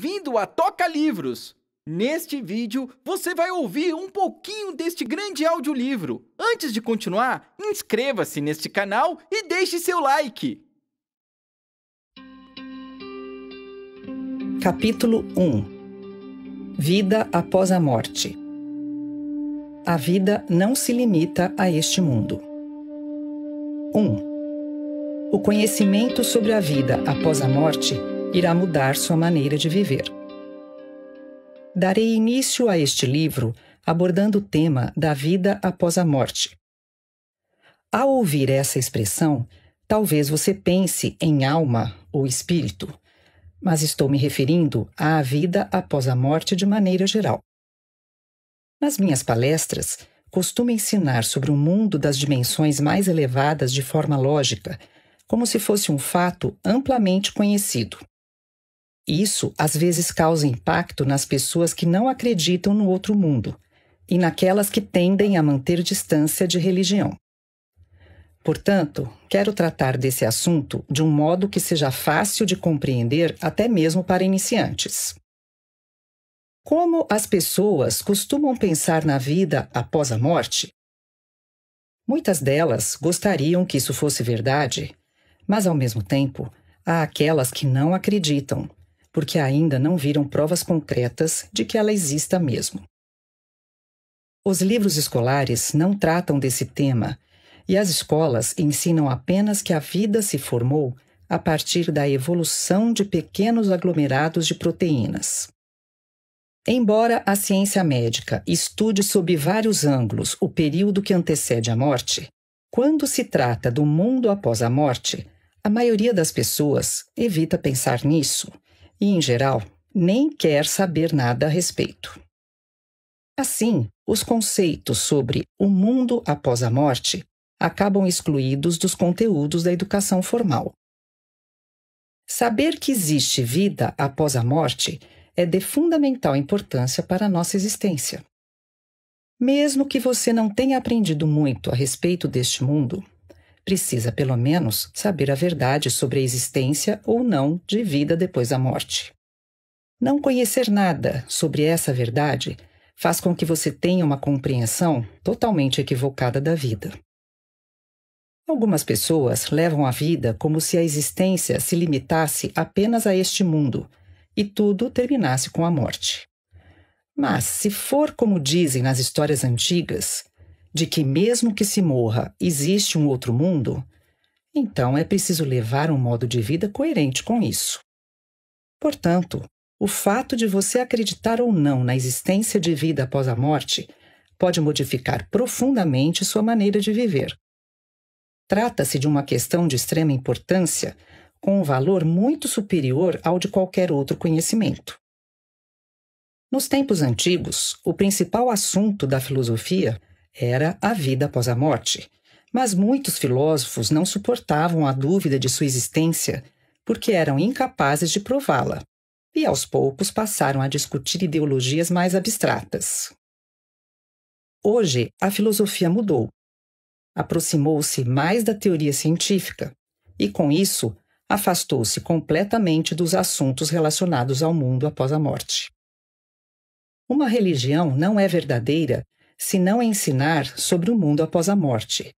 bem-vindo a Toca Livros! Neste vídeo, você vai ouvir um pouquinho deste grande audiolivro. Antes de continuar, inscreva-se neste canal e deixe seu like! Capítulo 1 Vida após a morte A vida não se limita a este mundo. 1. O conhecimento sobre a vida após a morte irá mudar sua maneira de viver. Darei início a este livro abordando o tema da vida após a morte. Ao ouvir essa expressão, talvez você pense em alma ou espírito, mas estou me referindo à vida após a morte de maneira geral. Nas minhas palestras, costumo ensinar sobre o um mundo das dimensões mais elevadas de forma lógica, como se fosse um fato amplamente conhecido. Isso às vezes causa impacto nas pessoas que não acreditam no outro mundo e naquelas que tendem a manter distância de religião. Portanto, quero tratar desse assunto de um modo que seja fácil de compreender até mesmo para iniciantes. Como as pessoas costumam pensar na vida após a morte? Muitas delas gostariam que isso fosse verdade, mas ao mesmo tempo há aquelas que não acreditam porque ainda não viram provas concretas de que ela exista mesmo. Os livros escolares não tratam desse tema, e as escolas ensinam apenas que a vida se formou a partir da evolução de pequenos aglomerados de proteínas. Embora a ciência médica estude sob vários ângulos o período que antecede a morte, quando se trata do mundo após a morte, a maioria das pessoas evita pensar nisso e, em geral, nem quer saber nada a respeito. Assim, os conceitos sobre o mundo após a morte acabam excluídos dos conteúdos da educação formal. Saber que existe vida após a morte é de fundamental importância para a nossa existência. Mesmo que você não tenha aprendido muito a respeito deste mundo, precisa, pelo menos, saber a verdade sobre a existência ou não de vida depois da morte. Não conhecer nada sobre essa verdade faz com que você tenha uma compreensão totalmente equivocada da vida. Algumas pessoas levam a vida como se a existência se limitasse apenas a este mundo e tudo terminasse com a morte. Mas, se for como dizem nas histórias antigas, de que, mesmo que se morra, existe um outro mundo, então é preciso levar um modo de vida coerente com isso. Portanto, o fato de você acreditar ou não na existência de vida após a morte pode modificar profundamente sua maneira de viver. Trata-se de uma questão de extrema importância, com um valor muito superior ao de qualquer outro conhecimento. Nos tempos antigos, o principal assunto da filosofia era a vida após a morte. Mas muitos filósofos não suportavam a dúvida de sua existência porque eram incapazes de prová-la, e aos poucos passaram a discutir ideologias mais abstratas. Hoje, a filosofia mudou. Aproximou-se mais da teoria científica e, com isso, afastou-se completamente dos assuntos relacionados ao mundo após a morte. Uma religião não é verdadeira se não ensinar sobre o mundo após a morte.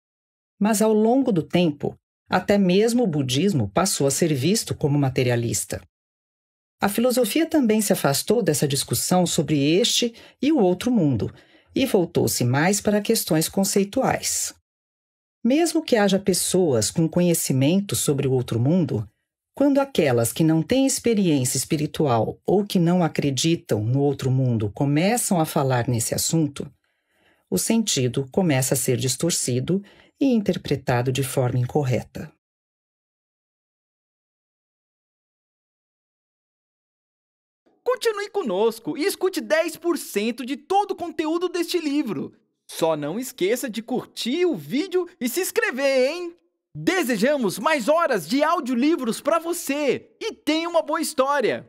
Mas ao longo do tempo, até mesmo o budismo passou a ser visto como materialista. A filosofia também se afastou dessa discussão sobre este e o outro mundo e voltou-se mais para questões conceituais. Mesmo que haja pessoas com conhecimento sobre o outro mundo, quando aquelas que não têm experiência espiritual ou que não acreditam no outro mundo começam a falar nesse assunto, o sentido começa a ser distorcido e interpretado de forma incorreta. Continue conosco e escute 10% de todo o conteúdo deste livro. Só não esqueça de curtir o vídeo e se inscrever, hein? Desejamos mais horas de audiolivros para você e tenha uma boa história!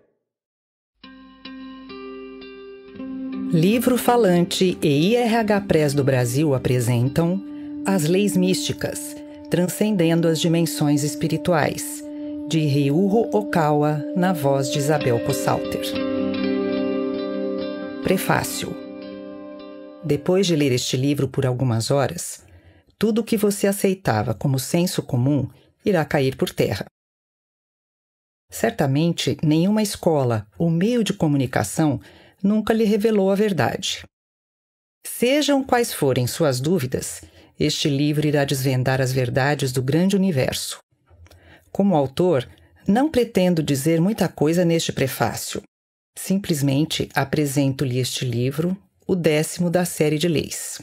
Livro Falante e IRH Press do Brasil apresentam As Leis Místicas, Transcendendo as Dimensões Espirituais, de Ryuho Okawa, na voz de Isabel Kossalter. Prefácio Depois de ler este livro por algumas horas, tudo o que você aceitava como senso comum irá cair por terra. Certamente, nenhuma escola ou meio de comunicação nunca lhe revelou a verdade. Sejam quais forem suas dúvidas, este livro irá desvendar as verdades do grande universo. Como autor, não pretendo dizer muita coisa neste prefácio. Simplesmente apresento-lhe este livro, o décimo da série de leis.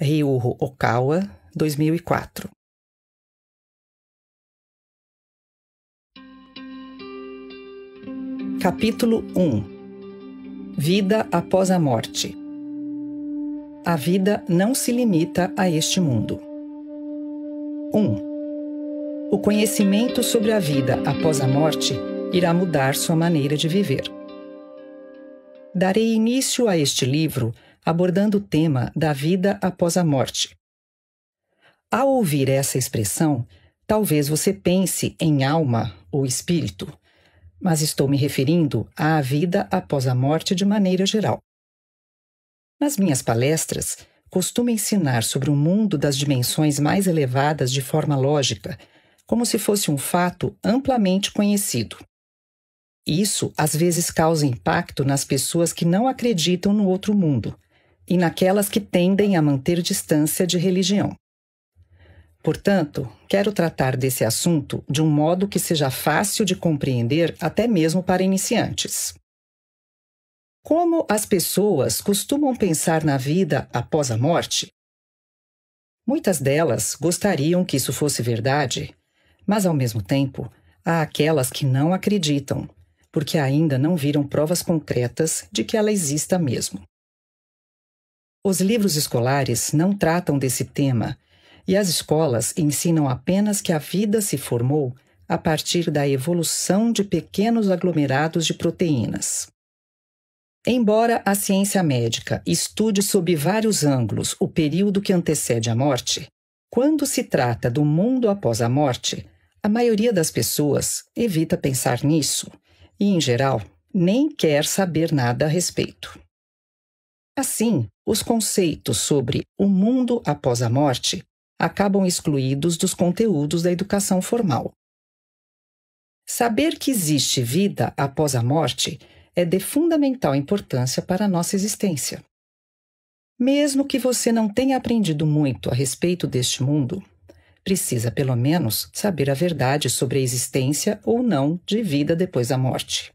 Ryuho Okawa, 2004. Capítulo 1 Vida após a morte. A vida não se limita a este mundo. 1. Um, o conhecimento sobre a vida após a morte irá mudar sua maneira de viver. Darei início a este livro abordando o tema da vida após a morte. Ao ouvir essa expressão, talvez você pense em alma ou espírito mas estou me referindo à vida após a morte de maneira geral. Nas minhas palestras, costumo ensinar sobre o mundo das dimensões mais elevadas de forma lógica, como se fosse um fato amplamente conhecido. Isso às vezes causa impacto nas pessoas que não acreditam no outro mundo e naquelas que tendem a manter distância de religião. Portanto, quero tratar desse assunto de um modo que seja fácil de compreender até mesmo para iniciantes. Como as pessoas costumam pensar na vida após a morte? Muitas delas gostariam que isso fosse verdade, mas ao mesmo tempo, há aquelas que não acreditam, porque ainda não viram provas concretas de que ela exista mesmo. Os livros escolares não tratam desse tema e as escolas ensinam apenas que a vida se formou a partir da evolução de pequenos aglomerados de proteínas. Embora a ciência médica estude sob vários ângulos o período que antecede a morte, quando se trata do mundo após a morte, a maioria das pessoas evita pensar nisso e, em geral, nem quer saber nada a respeito. Assim, os conceitos sobre o mundo após a morte acabam excluídos dos conteúdos da educação formal. Saber que existe vida após a morte é de fundamental importância para a nossa existência. Mesmo que você não tenha aprendido muito a respeito deste mundo, precisa pelo menos saber a verdade sobre a existência ou não de vida depois da morte.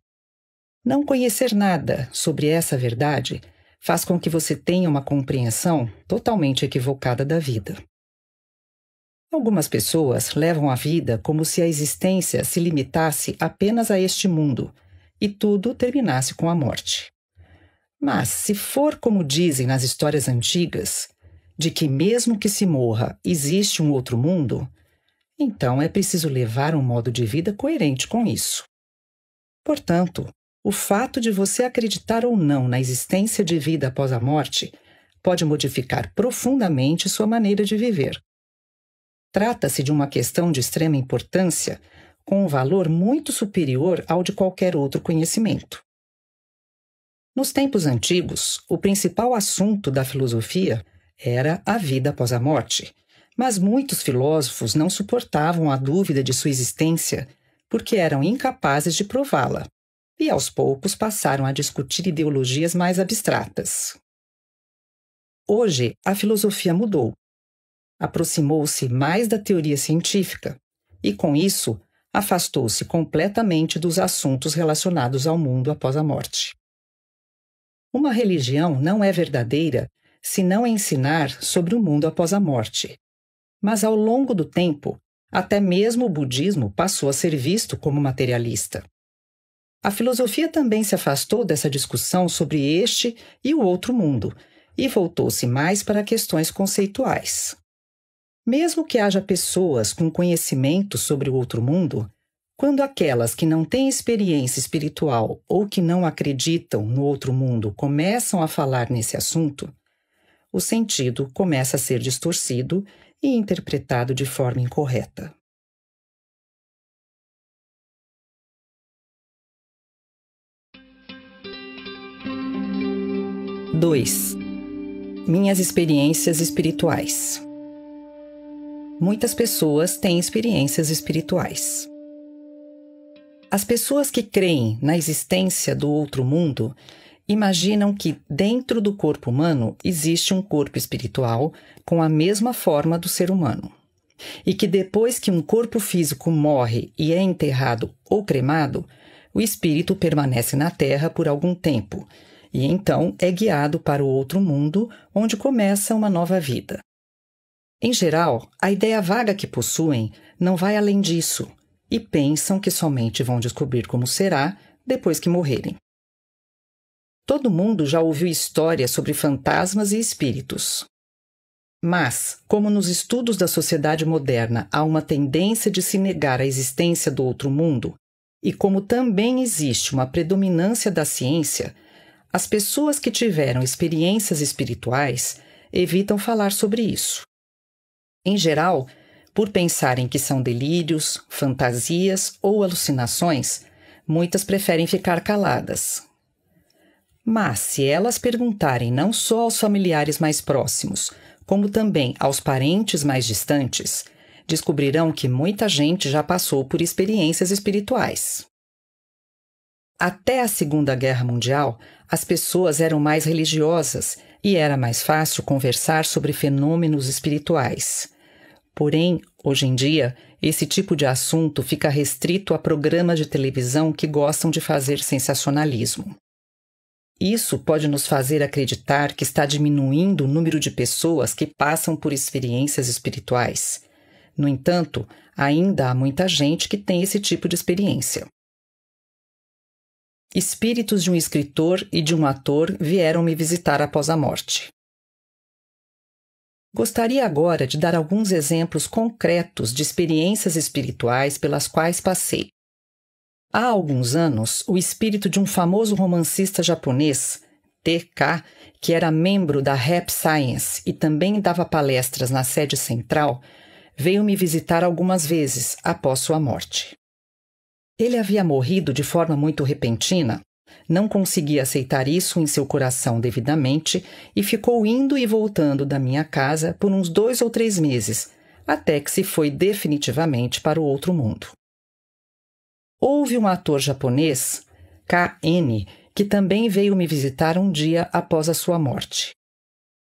Não conhecer nada sobre essa verdade faz com que você tenha uma compreensão totalmente equivocada da vida. Algumas pessoas levam a vida como se a existência se limitasse apenas a este mundo e tudo terminasse com a morte. Mas, se for como dizem nas histórias antigas, de que mesmo que se morra existe um outro mundo, então é preciso levar um modo de vida coerente com isso. Portanto, o fato de você acreditar ou não na existência de vida após a morte pode modificar profundamente sua maneira de viver Trata-se de uma questão de extrema importância, com um valor muito superior ao de qualquer outro conhecimento. Nos tempos antigos, o principal assunto da filosofia era a vida após a morte, mas muitos filósofos não suportavam a dúvida de sua existência porque eram incapazes de prová-la, e aos poucos passaram a discutir ideologias mais abstratas. Hoje, a filosofia mudou aproximou-se mais da teoria científica e, com isso, afastou-se completamente dos assuntos relacionados ao mundo após a morte. Uma religião não é verdadeira se não ensinar sobre o mundo após a morte. Mas ao longo do tempo, até mesmo o budismo passou a ser visto como materialista. A filosofia também se afastou dessa discussão sobre este e o outro mundo e voltou-se mais para questões conceituais. Mesmo que haja pessoas com conhecimento sobre o outro mundo, quando aquelas que não têm experiência espiritual ou que não acreditam no outro mundo começam a falar nesse assunto, o sentido começa a ser distorcido e interpretado de forma incorreta. Dois. Minhas experiências espirituais muitas pessoas têm experiências espirituais. As pessoas que creem na existência do outro mundo imaginam que dentro do corpo humano existe um corpo espiritual com a mesma forma do ser humano. E que depois que um corpo físico morre e é enterrado ou cremado, o espírito permanece na Terra por algum tempo e então é guiado para o outro mundo, onde começa uma nova vida. Em geral, a ideia vaga que possuem não vai além disso e pensam que somente vão descobrir como será depois que morrerem. Todo mundo já ouviu histórias sobre fantasmas e espíritos. Mas, como nos estudos da sociedade moderna há uma tendência de se negar a existência do outro mundo, e como também existe uma predominância da ciência, as pessoas que tiveram experiências espirituais evitam falar sobre isso. Em geral, por pensarem que são delírios, fantasias ou alucinações, muitas preferem ficar caladas. Mas se elas perguntarem não só aos familiares mais próximos, como também aos parentes mais distantes, descobrirão que muita gente já passou por experiências espirituais. Até a Segunda Guerra Mundial, as pessoas eram mais religiosas e era mais fácil conversar sobre fenômenos espirituais. Porém, hoje em dia, esse tipo de assunto fica restrito a programas de televisão que gostam de fazer sensacionalismo. Isso pode nos fazer acreditar que está diminuindo o número de pessoas que passam por experiências espirituais. No entanto, ainda há muita gente que tem esse tipo de experiência espíritos de um escritor e de um ator vieram me visitar após a morte. Gostaria agora de dar alguns exemplos concretos de experiências espirituais pelas quais passei. Há alguns anos, o espírito de um famoso romancista japonês, TK, que era membro da Rap Science e também dava palestras na sede central, veio me visitar algumas vezes após sua morte. Ele havia morrido de forma muito repentina. Não conseguia aceitar isso em seu coração devidamente e ficou indo e voltando da minha casa por uns dois ou três meses, até que se foi definitivamente para o outro mundo. Houve um ator japonês, K.N., que também veio me visitar um dia após a sua morte.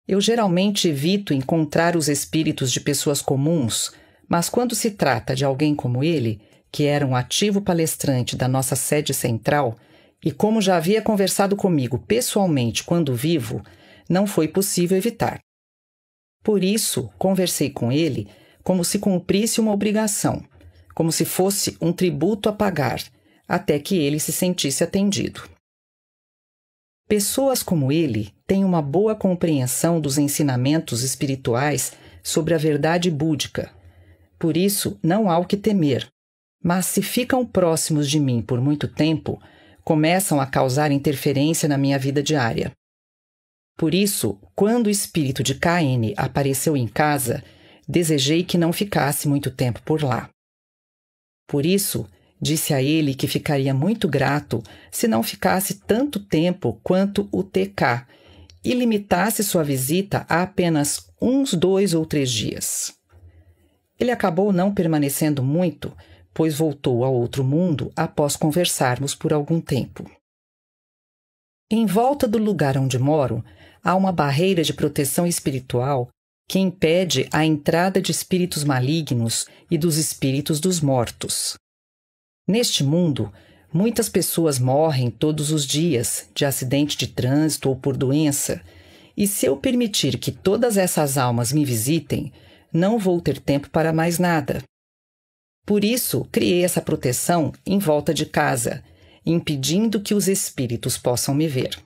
Eu geralmente evito encontrar os espíritos de pessoas comuns, mas quando se trata de alguém como ele, que era um ativo palestrante da nossa sede central, e como já havia conversado comigo pessoalmente quando vivo, não foi possível evitar. Por isso, conversei com ele como se cumprisse uma obrigação, como se fosse um tributo a pagar, até que ele se sentisse atendido. Pessoas como ele têm uma boa compreensão dos ensinamentos espirituais sobre a verdade búdica. Por isso, não há o que temer, mas se ficam próximos de mim por muito tempo, começam a causar interferência na minha vida diária. Por isso, quando o espírito de Caine apareceu em casa, desejei que não ficasse muito tempo por lá. Por isso, disse a ele que ficaria muito grato se não ficasse tanto tempo quanto o TK e limitasse sua visita a apenas uns dois ou três dias. Ele acabou não permanecendo muito, pois voltou ao outro mundo após conversarmos por algum tempo. Em volta do lugar onde moro, há uma barreira de proteção espiritual que impede a entrada de espíritos malignos e dos espíritos dos mortos. Neste mundo, muitas pessoas morrem todos os dias de acidente de trânsito ou por doença, e se eu permitir que todas essas almas me visitem, não vou ter tempo para mais nada. Por isso, criei essa proteção em volta de casa, impedindo que os espíritos possam me ver.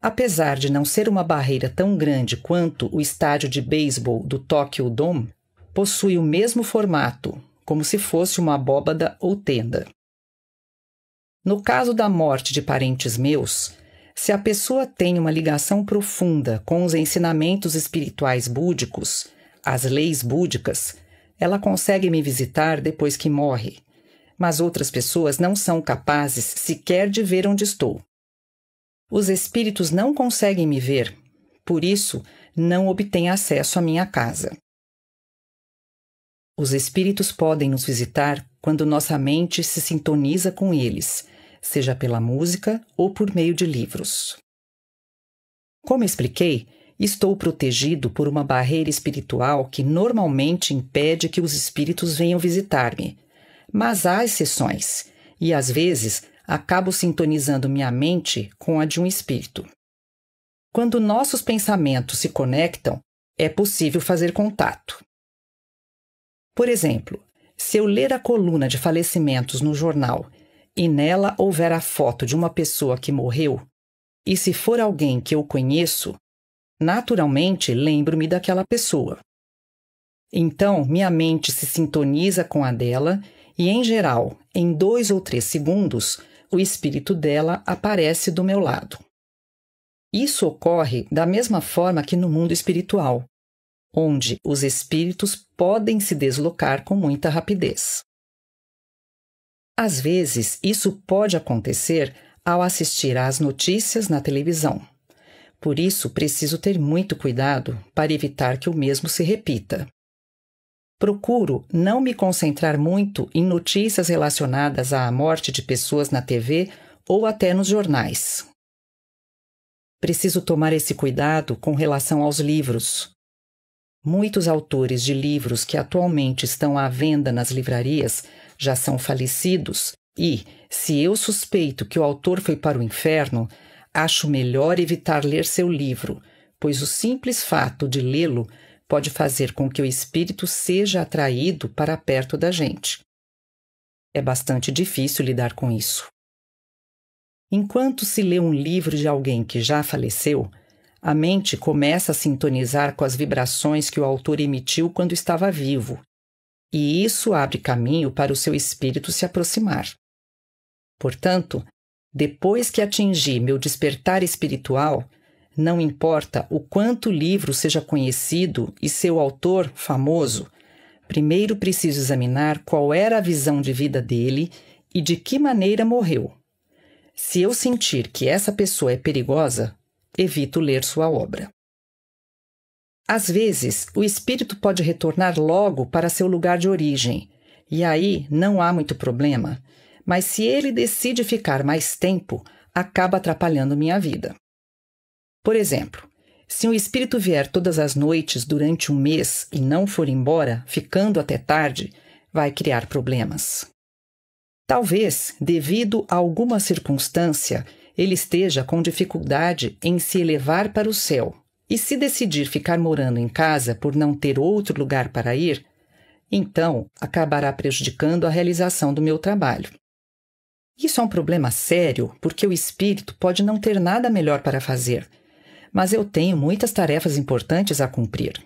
Apesar de não ser uma barreira tão grande quanto o estádio de beisebol do Tokyo Dome, possui o mesmo formato, como se fosse uma abóbada ou tenda. No caso da morte de parentes meus, se a pessoa tem uma ligação profunda com os ensinamentos espirituais búdicos, as leis búdicas, ela consegue me visitar depois que morre, mas outras pessoas não são capazes sequer de ver onde estou. Os espíritos não conseguem me ver, por isso não obtêm acesso à minha casa. Os espíritos podem nos visitar quando nossa mente se sintoniza com eles, seja pela música ou por meio de livros. Como expliquei, Estou protegido por uma barreira espiritual que normalmente impede que os espíritos venham visitar-me. Mas há exceções, e às vezes acabo sintonizando minha mente com a de um espírito. Quando nossos pensamentos se conectam, é possível fazer contato. Por exemplo, se eu ler a coluna de falecimentos no jornal e nela houver a foto de uma pessoa que morreu, e se for alguém que eu conheço, naturalmente lembro-me daquela pessoa. Então, minha mente se sintoniza com a dela e, em geral, em dois ou três segundos, o espírito dela aparece do meu lado. Isso ocorre da mesma forma que no mundo espiritual, onde os espíritos podem se deslocar com muita rapidez. Às vezes, isso pode acontecer ao assistir às notícias na televisão. Por isso, preciso ter muito cuidado para evitar que o mesmo se repita. Procuro não me concentrar muito em notícias relacionadas à morte de pessoas na TV ou até nos jornais. Preciso tomar esse cuidado com relação aos livros. Muitos autores de livros que atualmente estão à venda nas livrarias já são falecidos e, se eu suspeito que o autor foi para o inferno, Acho melhor evitar ler seu livro, pois o simples fato de lê-lo pode fazer com que o espírito seja atraído para perto da gente. É bastante difícil lidar com isso. Enquanto se lê um livro de alguém que já faleceu, a mente começa a sintonizar com as vibrações que o autor emitiu quando estava vivo, e isso abre caminho para o seu espírito se aproximar. Portanto, depois que atingi meu despertar espiritual, não importa o quanto o livro seja conhecido e seu autor famoso, primeiro preciso examinar qual era a visão de vida dele e de que maneira morreu. Se eu sentir que essa pessoa é perigosa, evito ler sua obra. Às vezes, o espírito pode retornar logo para seu lugar de origem, e aí não há muito problema mas se ele decide ficar mais tempo, acaba atrapalhando minha vida. Por exemplo, se um espírito vier todas as noites durante um mês e não for embora, ficando até tarde, vai criar problemas. Talvez, devido a alguma circunstância, ele esteja com dificuldade em se elevar para o céu, e se decidir ficar morando em casa por não ter outro lugar para ir, então acabará prejudicando a realização do meu trabalho. Isso é um problema sério, porque o espírito pode não ter nada melhor para fazer, mas eu tenho muitas tarefas importantes a cumprir.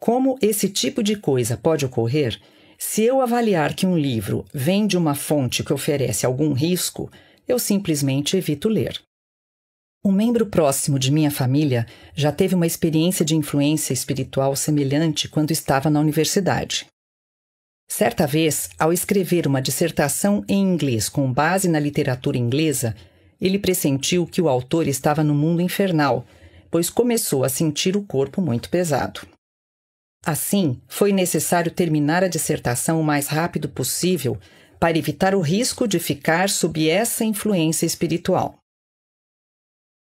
Como esse tipo de coisa pode ocorrer? Se eu avaliar que um livro vem de uma fonte que oferece algum risco, eu simplesmente evito ler. Um membro próximo de minha família já teve uma experiência de influência espiritual semelhante quando estava na universidade. Certa vez, ao escrever uma dissertação em inglês com base na literatura inglesa, ele pressentiu que o autor estava no mundo infernal, pois começou a sentir o corpo muito pesado. Assim, foi necessário terminar a dissertação o mais rápido possível para evitar o risco de ficar sob essa influência espiritual.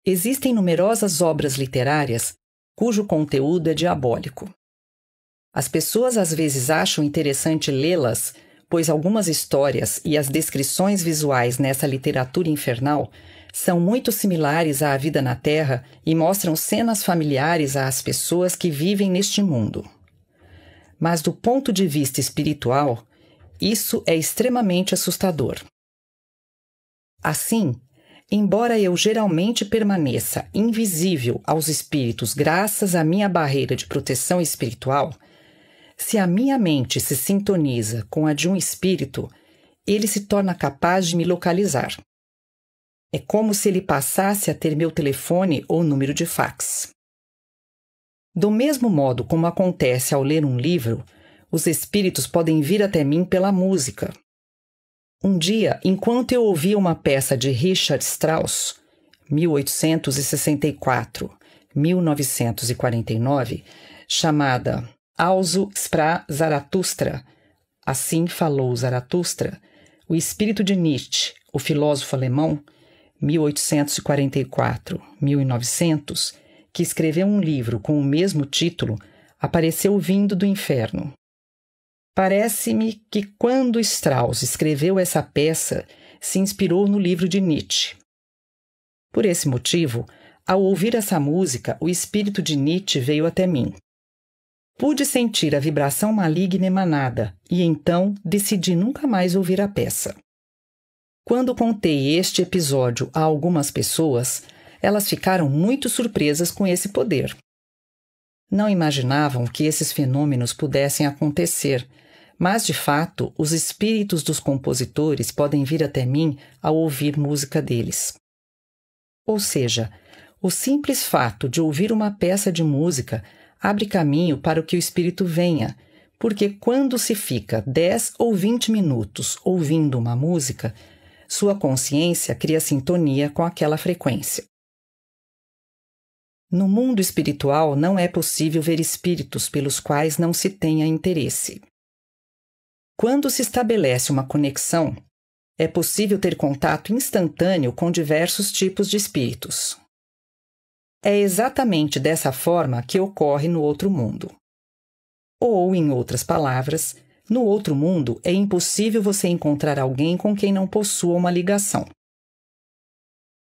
Existem numerosas obras literárias cujo conteúdo é diabólico. As pessoas às vezes acham interessante lê-las, pois algumas histórias e as descrições visuais nessa literatura infernal são muito similares à vida na Terra e mostram cenas familiares às pessoas que vivem neste mundo. Mas do ponto de vista espiritual, isso é extremamente assustador. Assim, embora eu geralmente permaneça invisível aos espíritos graças à minha barreira de proteção espiritual, se a minha mente se sintoniza com a de um espírito, ele se torna capaz de me localizar. É como se ele passasse a ter meu telefone ou número de fax. Do mesmo modo como acontece ao ler um livro, os espíritos podem vir até mim pela música. Um dia, enquanto eu ouvia uma peça de Richard Strauss, 1864-1949, chamada Auso spra Zaratustra. Assim falou Zaratustra, o espírito de Nietzsche, o filósofo alemão, 1844-1900, que escreveu um livro com o mesmo título, apareceu vindo do inferno. Parece-me que quando Strauss escreveu essa peça, se inspirou no livro de Nietzsche. Por esse motivo, ao ouvir essa música, o espírito de Nietzsche veio até mim. Pude sentir a vibração maligna emanada e então decidi nunca mais ouvir a peça. Quando contei este episódio a algumas pessoas, elas ficaram muito surpresas com esse poder. Não imaginavam que esses fenômenos pudessem acontecer, mas de fato os espíritos dos compositores podem vir até mim ao ouvir música deles. Ou seja, o simples fato de ouvir uma peça de música abre caminho para o que o espírito venha, porque quando se fica 10 ou 20 minutos ouvindo uma música, sua consciência cria sintonia com aquela frequência. No mundo espiritual não é possível ver espíritos pelos quais não se tenha interesse. Quando se estabelece uma conexão, é possível ter contato instantâneo com diversos tipos de espíritos, é exatamente dessa forma que ocorre no outro mundo. Ou, em outras palavras, no outro mundo é impossível você encontrar alguém com quem não possua uma ligação.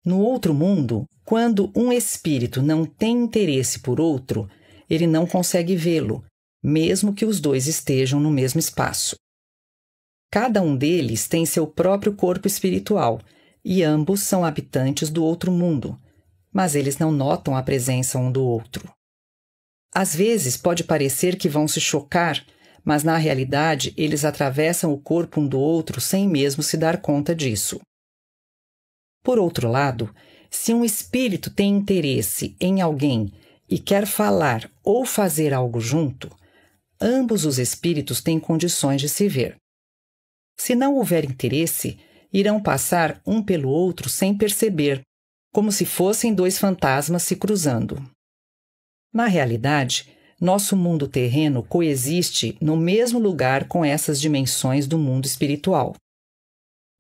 No outro mundo, quando um espírito não tem interesse por outro, ele não consegue vê-lo, mesmo que os dois estejam no mesmo espaço. Cada um deles tem seu próprio corpo espiritual e ambos são habitantes do outro mundo, mas eles não notam a presença um do outro. Às vezes pode parecer que vão se chocar, mas na realidade eles atravessam o corpo um do outro sem mesmo se dar conta disso. Por outro lado, se um espírito tem interesse em alguém e quer falar ou fazer algo junto, ambos os espíritos têm condições de se ver. Se não houver interesse, irão passar um pelo outro sem perceber, como se fossem dois fantasmas se cruzando. Na realidade, nosso mundo terreno coexiste no mesmo lugar com essas dimensões do mundo espiritual.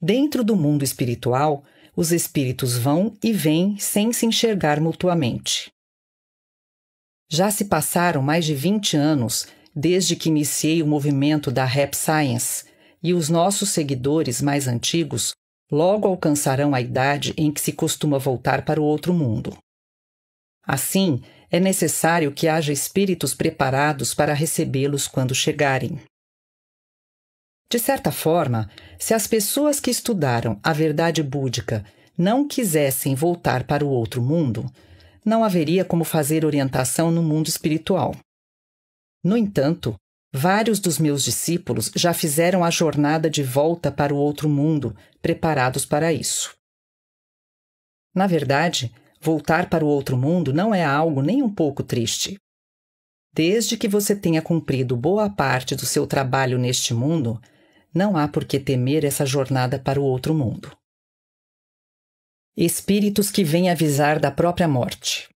Dentro do mundo espiritual, os espíritos vão e vêm sem se enxergar mutuamente. Já se passaram mais de 20 anos desde que iniciei o movimento da Rap Science, e os nossos seguidores mais antigos logo alcançarão a idade em que se costuma voltar para o outro mundo. Assim, é necessário que haja espíritos preparados para recebê-los quando chegarem. De certa forma, se as pessoas que estudaram a verdade búdica não quisessem voltar para o outro mundo, não haveria como fazer orientação no mundo espiritual. No entanto, Vários dos meus discípulos já fizeram a jornada de volta para o outro mundo, preparados para isso. Na verdade, voltar para o outro mundo não é algo nem um pouco triste. Desde que você tenha cumprido boa parte do seu trabalho neste mundo, não há por que temer essa jornada para o outro mundo. Espíritos que vêm avisar da própria morte.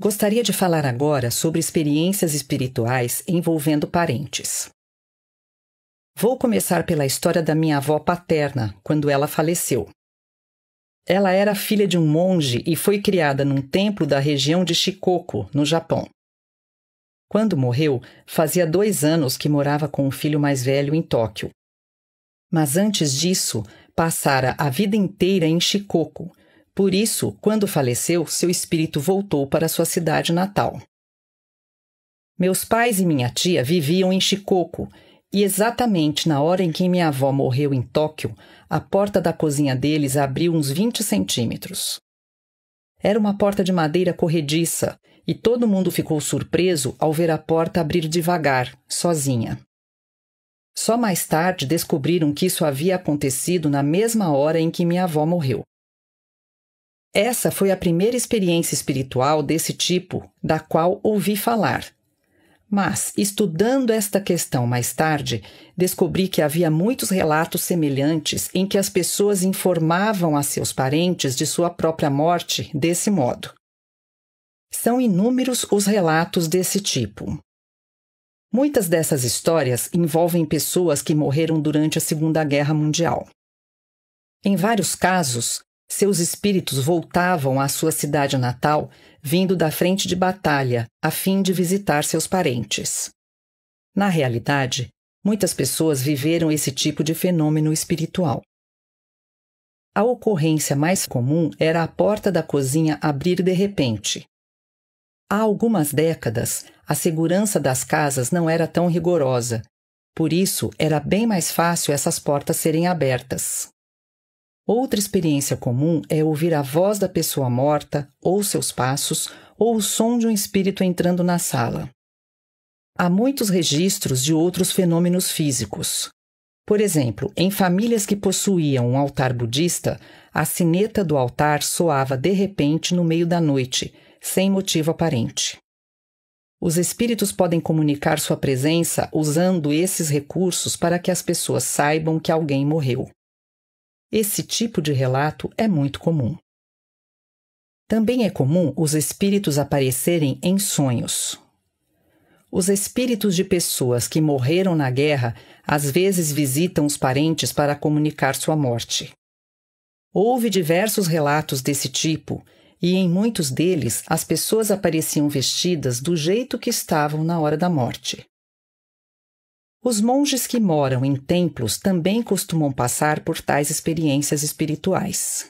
Gostaria de falar agora sobre experiências espirituais envolvendo parentes. Vou começar pela história da minha avó paterna, quando ela faleceu. Ela era filha de um monge e foi criada num templo da região de Shikoku, no Japão. Quando morreu, fazia dois anos que morava com um filho mais velho em Tóquio. Mas antes disso, passara a vida inteira em Shikoku, por isso, quando faleceu, seu espírito voltou para sua cidade natal. Meus pais e minha tia viviam em Shikoku, e exatamente na hora em que minha avó morreu em Tóquio, a porta da cozinha deles abriu uns 20 centímetros. Era uma porta de madeira corrediça, e todo mundo ficou surpreso ao ver a porta abrir devagar, sozinha. Só mais tarde descobriram que isso havia acontecido na mesma hora em que minha avó morreu. Essa foi a primeira experiência espiritual desse tipo da qual ouvi falar. Mas, estudando esta questão mais tarde, descobri que havia muitos relatos semelhantes em que as pessoas informavam a seus parentes de sua própria morte desse modo. São inúmeros os relatos desse tipo. Muitas dessas histórias envolvem pessoas que morreram durante a Segunda Guerra Mundial. Em vários casos, seus espíritos voltavam à sua cidade natal, vindo da frente de batalha, a fim de visitar seus parentes. Na realidade, muitas pessoas viveram esse tipo de fenômeno espiritual. A ocorrência mais comum era a porta da cozinha abrir de repente. Há algumas décadas, a segurança das casas não era tão rigorosa, por isso era bem mais fácil essas portas serem abertas. Outra experiência comum é ouvir a voz da pessoa morta, ou seus passos, ou o som de um espírito entrando na sala. Há muitos registros de outros fenômenos físicos. Por exemplo, em famílias que possuíam um altar budista, a sineta do altar soava de repente no meio da noite, sem motivo aparente. Os espíritos podem comunicar sua presença usando esses recursos para que as pessoas saibam que alguém morreu. Esse tipo de relato é muito comum. Também é comum os espíritos aparecerem em sonhos. Os espíritos de pessoas que morreram na guerra às vezes visitam os parentes para comunicar sua morte. Houve diversos relatos desse tipo, e em muitos deles as pessoas apareciam vestidas do jeito que estavam na hora da morte. Os monges que moram em templos também costumam passar por tais experiências espirituais.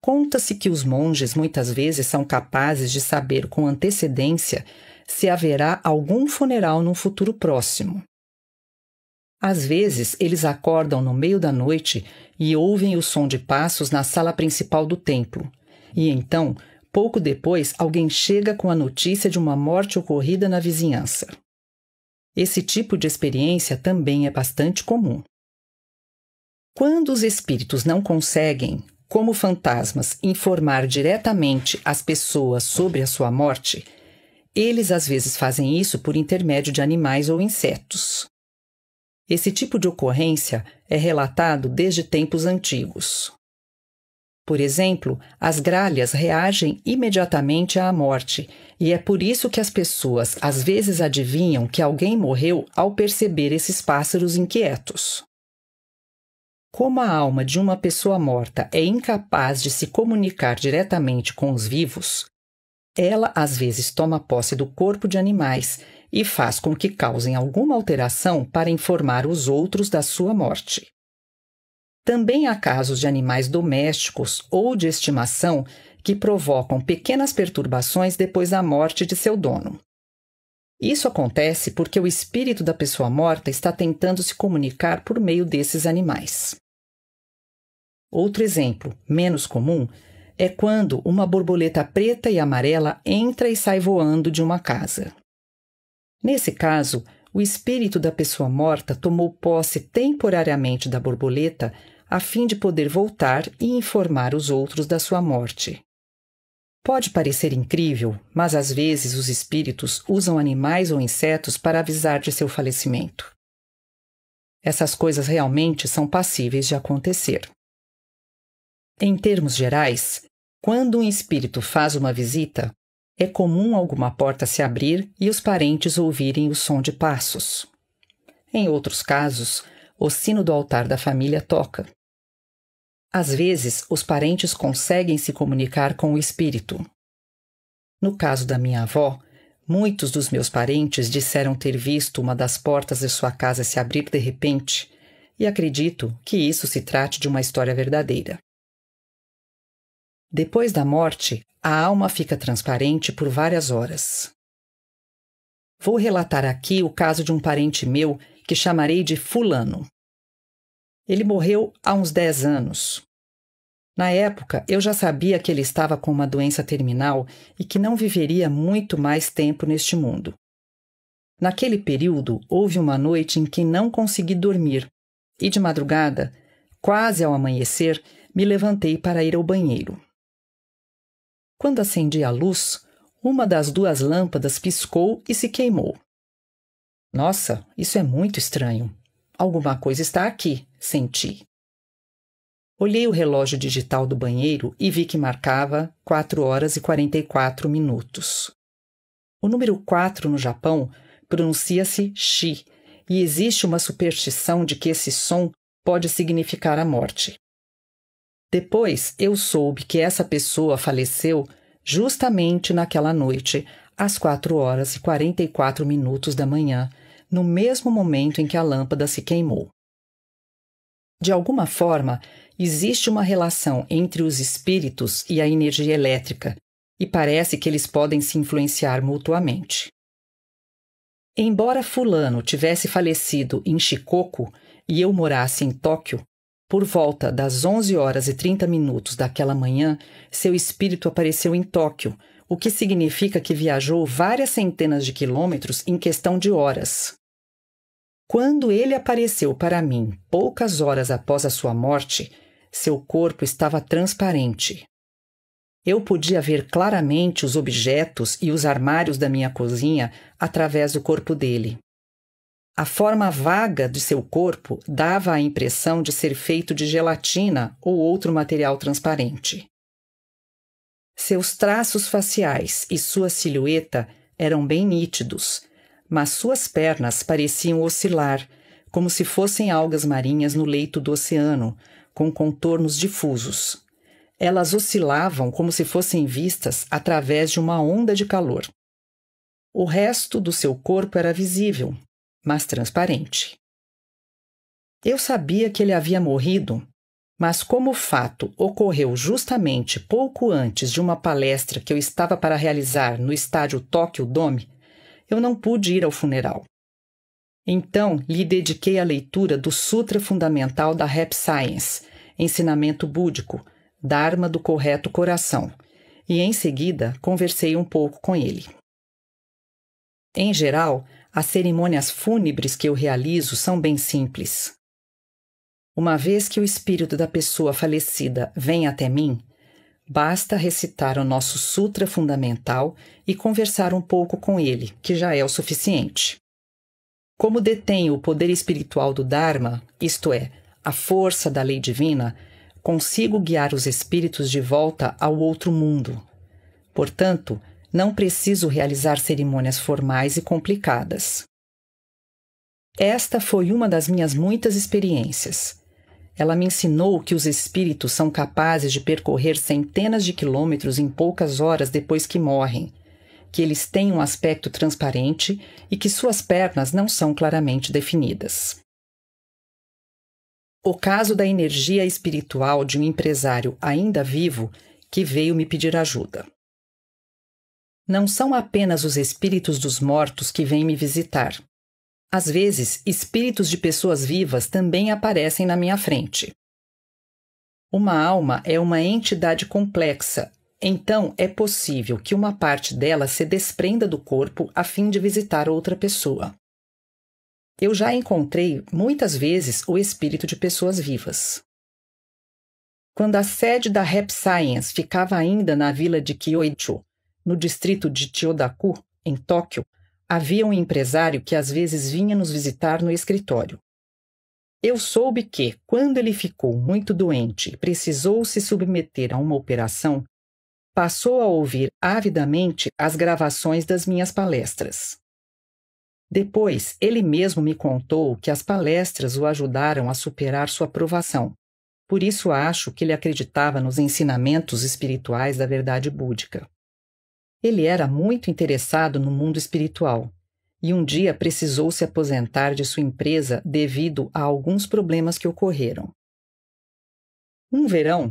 Conta-se que os monges muitas vezes são capazes de saber com antecedência se haverá algum funeral num futuro próximo. Às vezes, eles acordam no meio da noite e ouvem o som de passos na sala principal do templo. E então, pouco depois, alguém chega com a notícia de uma morte ocorrida na vizinhança. Esse tipo de experiência também é bastante comum. Quando os espíritos não conseguem, como fantasmas, informar diretamente as pessoas sobre a sua morte, eles às vezes fazem isso por intermédio de animais ou insetos. Esse tipo de ocorrência é relatado desde tempos antigos. Por exemplo, as gralhas reagem imediatamente à morte, e é por isso que as pessoas às vezes adivinham que alguém morreu ao perceber esses pássaros inquietos. Como a alma de uma pessoa morta é incapaz de se comunicar diretamente com os vivos, ela às vezes toma posse do corpo de animais e faz com que causem alguma alteração para informar os outros da sua morte. Também há casos de animais domésticos ou de estimação que provocam pequenas perturbações depois da morte de seu dono. Isso acontece porque o espírito da pessoa morta está tentando se comunicar por meio desses animais. Outro exemplo, menos comum, é quando uma borboleta preta e amarela entra e sai voando de uma casa. Nesse caso, o espírito da pessoa morta tomou posse temporariamente da borboleta a fim de poder voltar e informar os outros da sua morte. Pode parecer incrível, mas às vezes os espíritos usam animais ou insetos para avisar de seu falecimento. Essas coisas realmente são passíveis de acontecer. Em termos gerais, quando um espírito faz uma visita, é comum alguma porta se abrir e os parentes ouvirem o som de passos. Em outros casos, o sino do altar da família toca. Às vezes, os parentes conseguem se comunicar com o espírito. No caso da minha avó, muitos dos meus parentes disseram ter visto uma das portas de sua casa se abrir de repente, e acredito que isso se trate de uma história verdadeira. Depois da morte, a alma fica transparente por várias horas. Vou relatar aqui o caso de um parente meu que chamarei de Fulano. Ele morreu há uns 10 anos. Na época, eu já sabia que ele estava com uma doença terminal e que não viveria muito mais tempo neste mundo. Naquele período, houve uma noite em que não consegui dormir, e de madrugada, quase ao amanhecer, me levantei para ir ao banheiro. Quando acendi a luz, uma das duas lâmpadas piscou e se queimou. Nossa, isso é muito estranho. Alguma coisa está aqui, senti. Olhei o relógio digital do banheiro e vi que marcava 4 horas e 44 minutos. O número 4 no Japão pronuncia-se shi, e existe uma superstição de que esse som pode significar a morte. Depois eu soube que essa pessoa faleceu justamente naquela noite, às 4 horas e 44 minutos da manhã, no mesmo momento em que a lâmpada se queimou. De alguma forma, existe uma relação entre os espíritos e a energia elétrica, e parece que eles podem se influenciar mutuamente. Embora Fulano tivesse falecido em Shikoku e eu morasse em Tóquio, por volta das 11 horas e 30 minutos daquela manhã, seu espírito apareceu em Tóquio, o que significa que viajou várias centenas de quilômetros em questão de horas. Quando ele apareceu para mim poucas horas após a sua morte, seu corpo estava transparente. Eu podia ver claramente os objetos e os armários da minha cozinha através do corpo dele. A forma vaga de seu corpo dava a impressão de ser feito de gelatina ou outro material transparente. Seus traços faciais e sua silhueta eram bem nítidos, mas suas pernas pareciam oscilar, como se fossem algas marinhas no leito do oceano, com contornos difusos. Elas oscilavam como se fossem vistas através de uma onda de calor. O resto do seu corpo era visível, mas transparente. Eu sabia que ele havia morrido, mas como o fato ocorreu justamente pouco antes de uma palestra que eu estava para realizar no estádio Tóquio Dome, eu não pude ir ao funeral. Então, lhe dediquei a leitura do Sutra Fundamental da Rap Science, Ensinamento Búdico, Dharma do Correto Coração, e em seguida conversei um pouco com ele. Em geral, as cerimônias fúnebres que eu realizo são bem simples. Uma vez que o espírito da pessoa falecida vem até mim, Basta recitar o nosso Sutra fundamental e conversar um pouco com ele, que já é o suficiente. Como detém o poder espiritual do Dharma, isto é, a força da lei divina, consigo guiar os espíritos de volta ao outro mundo. Portanto, não preciso realizar cerimônias formais e complicadas. Esta foi uma das minhas muitas experiências. Ela me ensinou que os espíritos são capazes de percorrer centenas de quilômetros em poucas horas depois que morrem, que eles têm um aspecto transparente e que suas pernas não são claramente definidas. O caso da energia espiritual de um empresário ainda vivo que veio me pedir ajuda. Não são apenas os espíritos dos mortos que vêm me visitar, às vezes, espíritos de pessoas vivas também aparecem na minha frente. Uma alma é uma entidade complexa, então é possível que uma parte dela se desprenda do corpo a fim de visitar outra pessoa. Eu já encontrei muitas vezes o espírito de pessoas vivas. Quando a sede da Rap Science ficava ainda na vila de Kyoichu, no distrito de Chiodaku, em Tóquio, Havia um empresário que às vezes vinha nos visitar no escritório. Eu soube que, quando ele ficou muito doente e precisou se submeter a uma operação, passou a ouvir avidamente as gravações das minhas palestras. Depois, ele mesmo me contou que as palestras o ajudaram a superar sua provação. Por isso acho que ele acreditava nos ensinamentos espirituais da verdade búdica. Ele era muito interessado no mundo espiritual e um dia precisou se aposentar de sua empresa devido a alguns problemas que ocorreram. Um verão,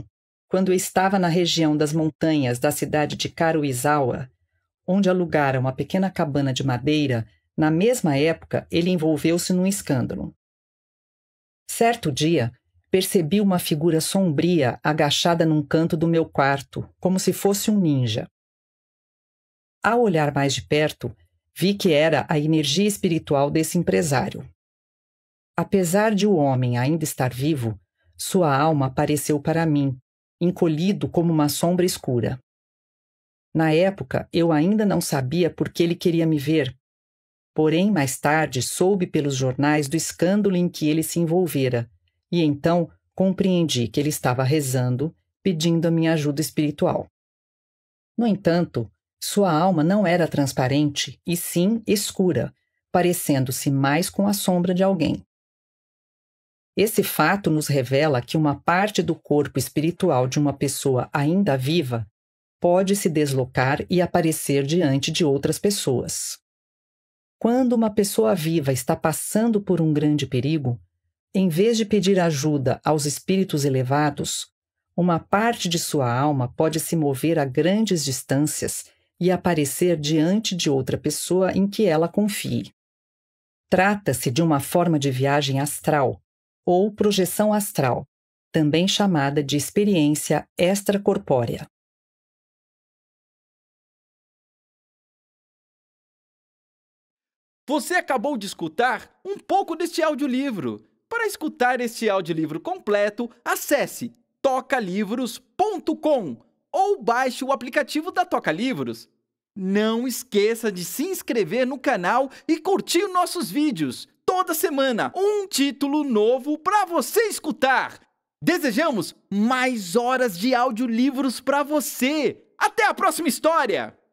quando estava na região das montanhas da cidade de Karuizawa, onde alugara uma pequena cabana de madeira, na mesma época ele envolveu-se num escândalo. Certo dia, percebi uma figura sombria agachada num canto do meu quarto, como se fosse um ninja. Ao olhar mais de perto, vi que era a energia espiritual desse empresário. Apesar de o homem ainda estar vivo, sua alma apareceu para mim, encolhido como uma sombra escura. Na época, eu ainda não sabia por que ele queria me ver. Porém, mais tarde, soube pelos jornais do escândalo em que ele se envolvera, e então compreendi que ele estava rezando, pedindo a minha ajuda espiritual. No entanto, sua alma não era transparente, e sim escura, parecendo-se mais com a sombra de alguém. Esse fato nos revela que uma parte do corpo espiritual de uma pessoa ainda viva pode se deslocar e aparecer diante de outras pessoas. Quando uma pessoa viva está passando por um grande perigo, em vez de pedir ajuda aos espíritos elevados, uma parte de sua alma pode se mover a grandes distâncias e aparecer diante de outra pessoa em que ela confie. Trata-se de uma forma de viagem astral, ou projeção astral, também chamada de experiência extracorpórea. Você acabou de escutar um pouco deste audiolivro. Para escutar este audiolivro completo, acesse tocalivros.com ou baixe o aplicativo da Toca Livros. Não esqueça de se inscrever no canal e curtir nossos vídeos. Toda semana, um título novo para você escutar. Desejamos mais horas de audiolivros para você. Até a próxima história!